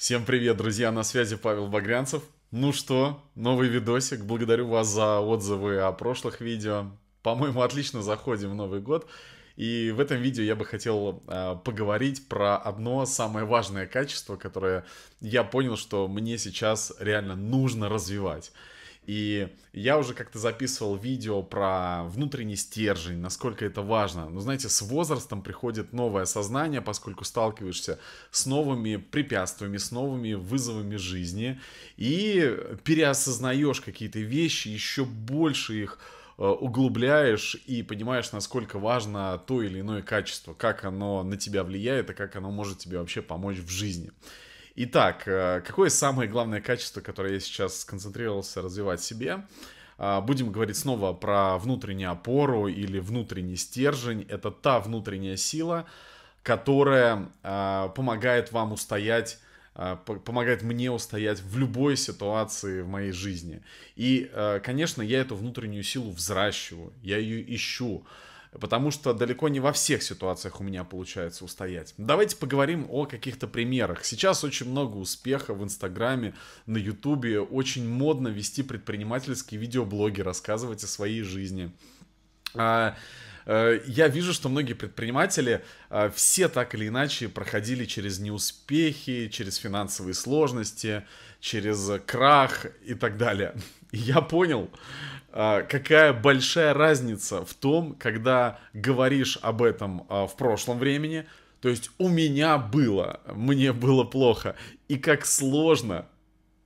Всем привет, друзья, на связи Павел Багрянцев. Ну что, новый видосик, благодарю вас за отзывы о прошлых видео. По-моему, отлично заходим в Новый год. И в этом видео я бы хотел э, поговорить про одно самое важное качество, которое я понял, что мне сейчас реально нужно развивать. И я уже как-то записывал видео про внутренний стержень, насколько это важно. Но ну, знаете, с возрастом приходит новое сознание, поскольку сталкиваешься с новыми препятствиями, с новыми вызовами жизни. И переосознаешь какие-то вещи, еще больше их э, углубляешь и понимаешь, насколько важно то или иное качество, как оно на тебя влияет и как оно может тебе вообще помочь в жизни. Итак, э, какое самое главное качество, которое я сейчас сконцентрировался развивать себе? А, будем говорить снова про внутреннюю опору или внутренний стержень. Это та внутренняя сила, которая а, помогает вам устоять а, помогает мне устоять в любой ситуации в моей жизни. И, э, конечно, я эту внутреннюю силу взращиваю, я ее ищу потому что далеко не во всех ситуациях у меня получается устоять. Давайте поговорим о каких-то примерах. Сейчас очень много успеха в Инстаграме, на Ютубе. Очень модно вести предпринимательские видеоблоги, рассказывать о своей жизни. А, э, я вижу, что многие предприниматели а, все так или иначе проходили через неуспехи, через финансовые сложности, через крах и так далее. я понял, а, какая большая разница в том, когда говоришь об этом а, в прошлом времени, то есть у меня было, мне было плохо, и как сложно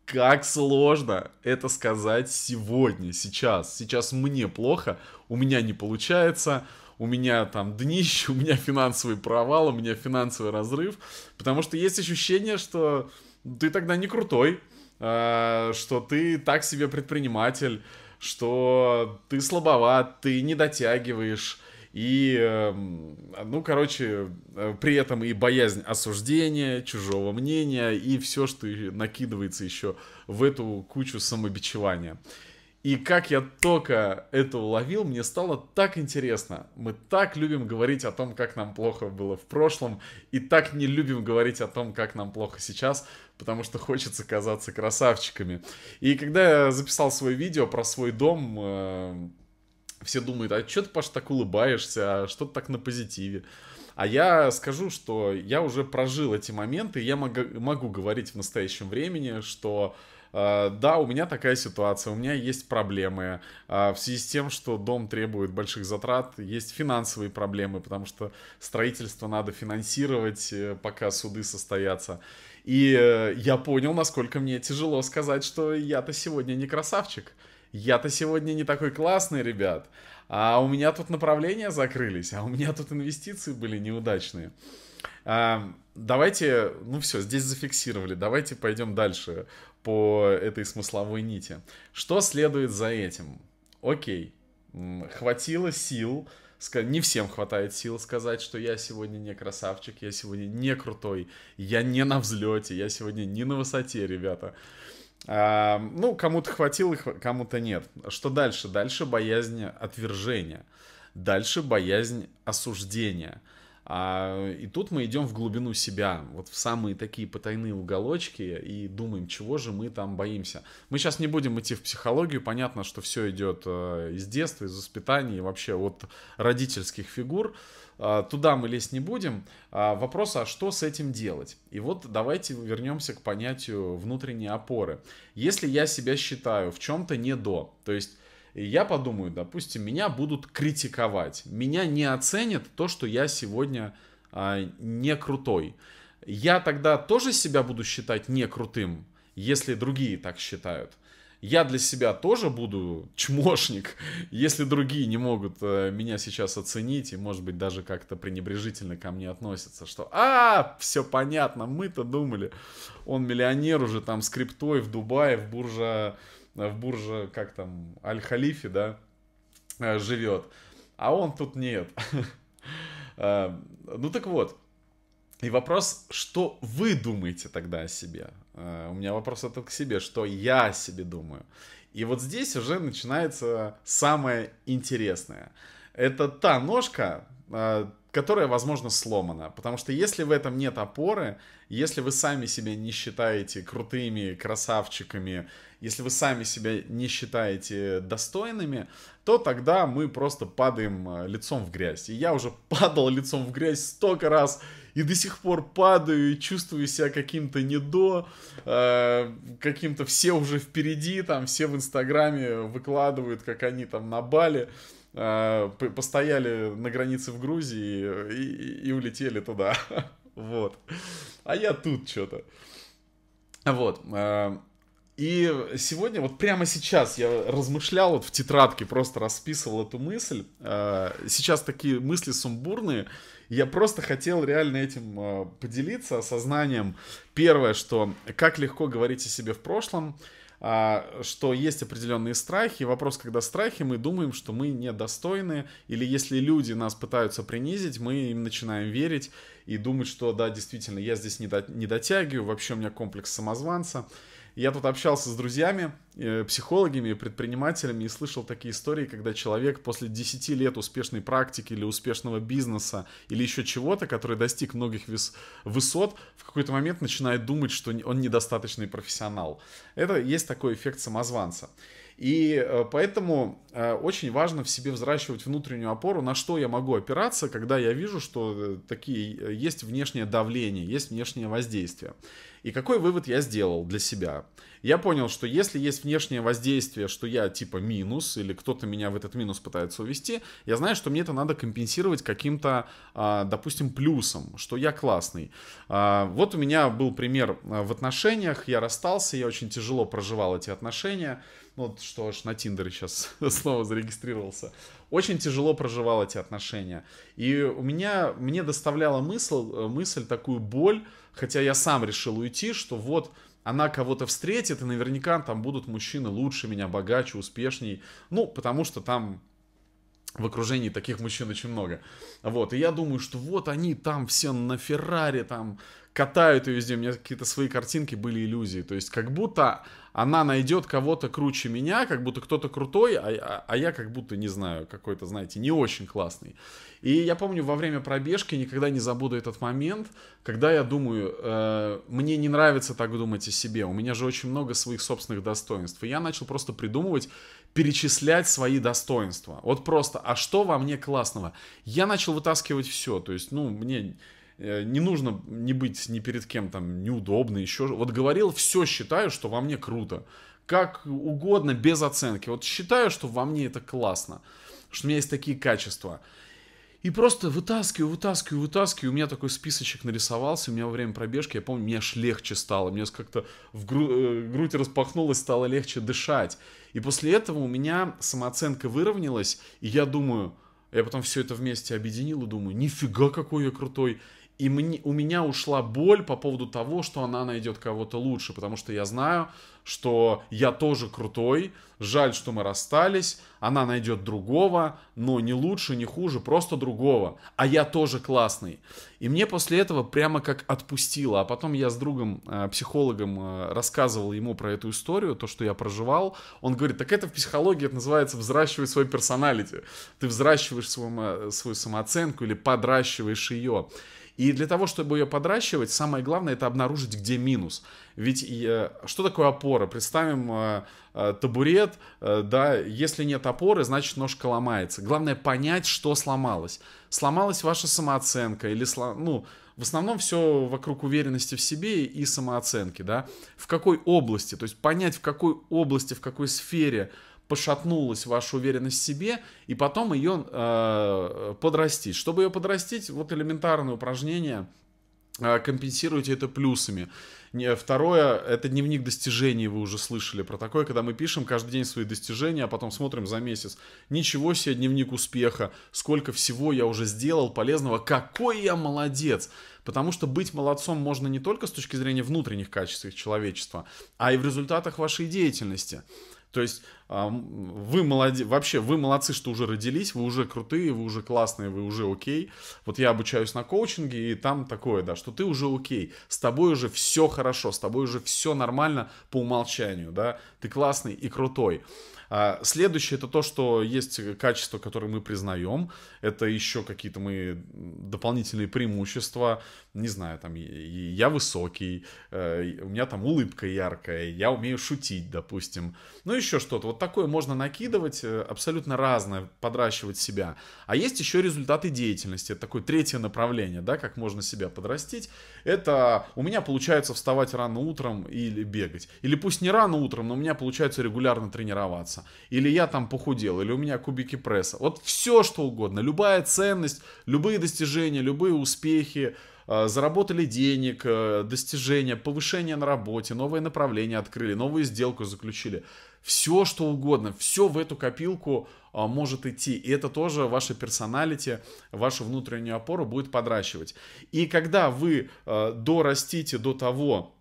как сложно это сказать сегодня, сейчас. Сейчас мне плохо, у меня не получается, у меня там днище, у меня финансовый провал, у меня финансовый разрыв. Потому что есть ощущение, что ты тогда не крутой, Э, что ты так себе предприниматель, что ты слабоват, ты не дотягиваешь. И, эм, ну, короче, э, при этом и боязнь осуждения, чужого мнения, и все, что накидывается еще в эту кучу самобичевания. И как я только это уловил, мне стало так интересно. Мы так любим говорить о том, как нам плохо было в прошлом, и так не любим говорить о том, как нам плохо сейчас, потому что хочется казаться красавчиками. И когда я записал свое видео про свой дом, э, все думают, а что ты, Паш, так улыбаешься, а что ты так на позитиве? А я скажу, что я уже прожил эти моменты, и я могу, могу говорить в настоящем времени, что а, да, у меня такая ситуация, у меня есть проблемы. А, в связи с тем, что дом требует больших затрат, есть финансовые проблемы, потому что строительство надо финансировать, э, пока суды состоятся. И э, я понял, насколько мне тяжело сказать, что я-то сегодня не красавчик. Я-то сегодня не такой классный, ребят. А у меня тут направления закрылись, а у меня тут инвестиции были неудачные. Давайте, ну все, здесь зафиксировали. Давайте пойдем дальше по этой смысловой нити. Что следует за этим? Окей, хватило сил, не всем хватает сил сказать, что я сегодня не красавчик, я сегодня не крутой, я не на взлете, я сегодня не на высоте, ребята. А, ну, кому-то хватило, кому-то нет. Что дальше? Дальше боязнь отвержения. Дальше боязнь осуждения. А, и тут мы идем в глубину себя, вот в самые такие потайные уголочки и думаем, чего же мы там боимся. Мы сейчас не будем идти в психологию, понятно, что все идет э, из детства, из воспитания и вообще от родительских фигур. А, туда мы лезть не будем. А, вопрос, а что с этим делать? И вот давайте вернемся к понятию внутренней опоры. Если я себя считаю в чем-то не до, то есть и я подумаю, допустим, меня будут критиковать, меня не оценят то, что я сегодня э, не крутой. Я тогда тоже себя буду считать не крутым, если другие так считают. Я для себя тоже буду чмошник, если другие не могут э, меня сейчас оценить и, может быть, даже как-то пренебрежительно ко мне относятся, что «А, все понятно, мы-то думали, он миллионер уже там с криптой в Дубае, в бурже...» Э, в Бурже, как там, Аль-Халифе, да, э, живет. А он тут нет. Э, ну так вот, и вопрос, что вы думаете тогда о себе? У меня вопрос это к себе, что я о себе думаю. И вот здесь уже начинается самое интересное. Это та ножка, которая, возможно, сломана. Потому что если в этом нет опоры, если вы сами себя не считаете крутыми, красавчиками, если вы сами себя не считаете достойными, то тогда мы просто падаем э, лицом в грязь. И я уже падал лицом в грязь столько раз, и до сих пор падаю и чувствую себя каким-то не до, э, каким-то все уже впереди, там все в Инстаграме выкладывают, как они там на Бали э, постояли на границе в Грузии и, и, и улетели туда. Вот. А я тут что-то. Вот. А, и сегодня, вот прямо сейчас я размышлял, вот в тетрадке просто расписывал эту мысль. Сейчас такие мысли сумбурные, я просто хотел реально этим э, поделиться, осознанием. Первое, что как легко говорить о себе в прошлом, а, что есть определенные страхи. Вопрос, когда страхи, мы думаем, что мы недостойны, или если люди нас пытаются принизить, мы им начинаем верить и думать, что да, действительно, я здесь не дотягиваю, вообще у меня комплекс самозванца. Я тут общался с друзьями, э, психологами, предпринимателями и слышал такие истории, когда человек после 10 лет успешной практики или успешного бизнеса или еще чего-то, который достиг многих вис высот, в какой-то момент начинает думать, что он недостаточный профессионал. Это есть такой эффект самозванца. И э, поэтому э, очень важно в себе взращивать внутреннюю опору, на что я могу опираться, когда я вижу, что такие есть внешнее давление, есть внешнее воздействие. И какой вывод я сделал для себя? Я понял, что если есть внешнее воздействие, что я типа минус, или кто-то меня в этот минус пытается увести, я знаю, что мне это надо компенсировать каким-то, а, допустим, плюсом, что я классный. А, вот у меня был пример а, в отношениях, я расстался, я очень тяжело проживал эти отношения. Вот что ж, на Тиндере сейчас снова зарегистрировался. Очень тяжело проживал эти отношения. И у меня, мне доставляла мысль, э, мысль такую боль, Хотя я сам решил уйти, что вот она кого-то встретит, и наверняка там будут мужчины лучше меня, богаче, успешней. Ну, потому что там в окружении таких мужчин очень много. Вот, и я думаю, что вот они там все на Феррари, там катают ее везде. У меня какие-то свои картинки были иллюзии. То есть как будто она найдет кого-то круче меня, как будто кто-то крутой, а, а, а я как будто, не знаю, какой-то, знаете, не очень классный. И я помню, во время пробежки никогда не забуду этот момент, когда я думаю, э, мне не нравится так думать о себе, у меня же очень много своих собственных достоинств. И я начал просто придумывать, перечислять свои достоинства. Вот просто, а что во мне классного? Я начал вытаскивать все, то есть, ну, мне Э, не нужно не быть ни перед кем там неудобно, еще. Вот говорил, все считаю, что во мне круто. Как угодно, без оценки. Вот считаю, что во мне это классно. Что у меня есть такие качества. И просто вытаскиваю, вытаскиваю, вытаскиваю. У меня такой списочек нарисовался. У меня во время пробежки, я помню, мне аж легче стало. Мне как-то в гру- э, грудь распахнулась, стало легче дышать. И после этого у меня самооценка выровнялась. И я думаю, я потом все это вместе объединил и думаю, нифига какой я крутой. И мне, у меня ушла боль по поводу того, что она найдет кого-то лучше, потому что я знаю, что я тоже крутой, жаль, что мы расстались, она найдет другого, но не лучше, не хуже, просто другого, а я тоже классный. И мне после этого прямо как отпустило, а потом я с другом, э, психологом, э, рассказывал ему про эту историю, то, что я проживал, он говорит, так это в психологии это называется взращивать свой персоналити, ты взращиваешь свою, свою самооценку или подращиваешь ее. И для того, чтобы ее подращивать, самое главное это обнаружить, где минус. Ведь э, что такое опора? Представим э, э, табурет, да, если нет опоры, значит ножка ломается. Главное понять, что сломалось. Сломалась ваша самооценка или, сло... ну, в основном все вокруг уверенности в себе и самооценки, да, в какой области, то есть понять, в какой области, в какой сфере пошатнулась ваша уверенность в себе, и потом ее э, подрастить. Чтобы ее подрастить, вот элементарное упражнение э, компенсируйте это плюсами. Второе, это дневник достижений, вы уже слышали про такое, когда мы пишем каждый день свои достижения, а потом смотрим за месяц. Ничего себе дневник успеха, сколько всего я уже сделал полезного, какой я молодец. Потому что быть молодцом можно не только с точки зрения внутренних качеств человечества, а и в результатах вашей деятельности. То есть вы молоди, вообще вы молодцы, что уже родились, вы уже крутые, вы уже классные, вы уже окей. Вот я обучаюсь на коучинге, и там такое, да, что ты уже окей, с тобой уже все хорошо, с тобой уже все нормально по умолчанию, да, ты классный и крутой. А следующее это то, что есть качества, которые мы признаем. Это еще какие-то мы дополнительные преимущества. Не знаю, там я высокий, э, у меня там улыбка яркая, я умею шутить, допустим. Ну еще что-то. Вот такое можно накидывать, э, абсолютно разное, подращивать себя. А есть еще результаты деятельности. Это такое третье направление, да, как можно себя подрастить. Это у меня получается вставать рано утром или бегать. Или пусть не рано утром, но у меня получается регулярно тренироваться или я там похудел, или у меня кубики пресса. Вот все что угодно, любая ценность, любые достижения, любые успехи, э, заработали денег, э, достижения, повышение на работе, новые направления открыли, новую сделку заключили. Все, что угодно, все в эту копилку э, может идти. И это тоже ваше персоналити, вашу внутреннюю опору будет подращивать. И когда вы дорастите до того,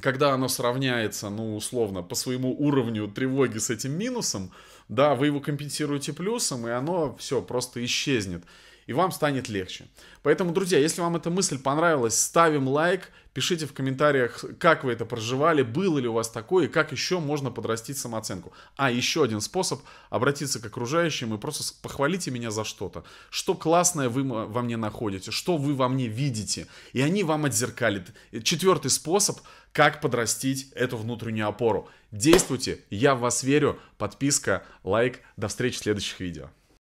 когда оно сравняется, ну, условно, по своему уровню тревоги с этим минусом, да, вы его компенсируете плюсом, и оно все просто исчезнет. И вам станет легче. Поэтому, друзья, если вам эта мысль понравилась, ставим лайк, пишите в комментариях, как вы это проживали, было ли у вас такое, и как еще можно подрастить самооценку. А, еще один способ обратиться к окружающим и просто похвалите меня за что-то. Что классное вы во мне находите, что вы во мне видите. И они вам отзеркалят. Четвертый способ — как подрастить эту внутреннюю опору. Действуйте, я в вас верю. Подписка, лайк. До встречи в следующих видео.